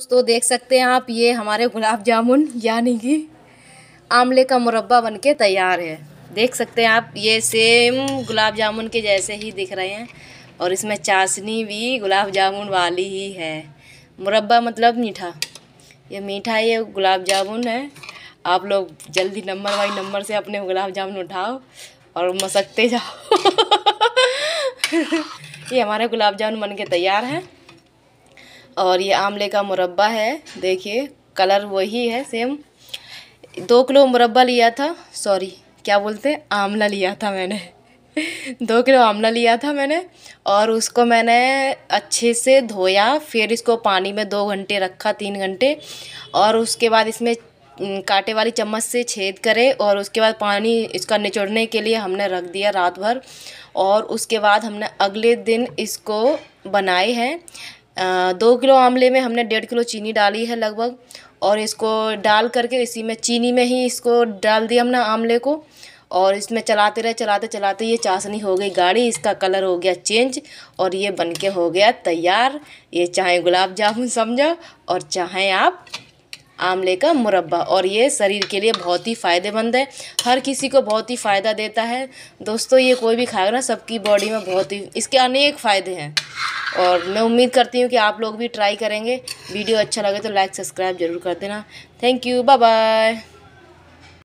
दोस्तों देख सकते हैं आप ये हमारे गुलाब जामुन यानी कि आमले का मुरब्बा बनके तैयार है देख सकते हैं आप ये सेम गुलाब जामुन के जैसे ही दिख रहे हैं और इसमें चाशनी भी गुलाब जामुन वाली ही है मुरब्बा मतलब मीठा ये मीठा ये गुलाब जामुन है आप लोग जल्दी नंबर वाई नंबर से अपने गुलाब जामुन उठाओ और मसकते जाओ ये हमारे गुलाब जामुन बन के तैयार है और ये आमले का मुरब्बा है देखिए कलर वही है सेम दो किलो मुरब्बा लिया था सॉरी क्या बोलते हैं आमला लिया था मैंने दो किलो आमला लिया था मैंने और उसको मैंने अच्छे से धोया फिर इसको पानी में दो घंटे रखा तीन घंटे और उसके बाद इसमें कांटे वाली चम्मच से छेद करे और उसके बाद पानी इसका निचोड़ने के लिए हमने रख दिया रात भर और उसके बाद हमने अगले दिन इसको बनाए हैं दो किलो आमले में हमने डेढ़ किलो चीनी डाली है लगभग और इसको डाल करके इसी में चीनी में ही इसको डाल दिया हमने आमले को और इसमें चलाते रहे चलाते चलाते ये चाशनी हो गई गाढ़ी इसका कलर हो गया चेंज और ये बनके हो गया तैयार ये चाहे गुलाब जामुन समझो और चाहे आप आमले का मुरब्बा और ये शरीर के लिए बहुत ही फ़ायदेमंद है हर किसी को बहुत ही फ़ायदा देता है दोस्तों ये कोई भी खाएगा ना सबकी बॉडी में बहुत ही इसके अनेक फ़ायदे हैं और मैं उम्मीद करती हूँ कि आप लोग भी ट्राई करेंगे वीडियो अच्छा लगे तो लाइक सब्सक्राइब ज़रूर कर देना थैंक यू बाय बाय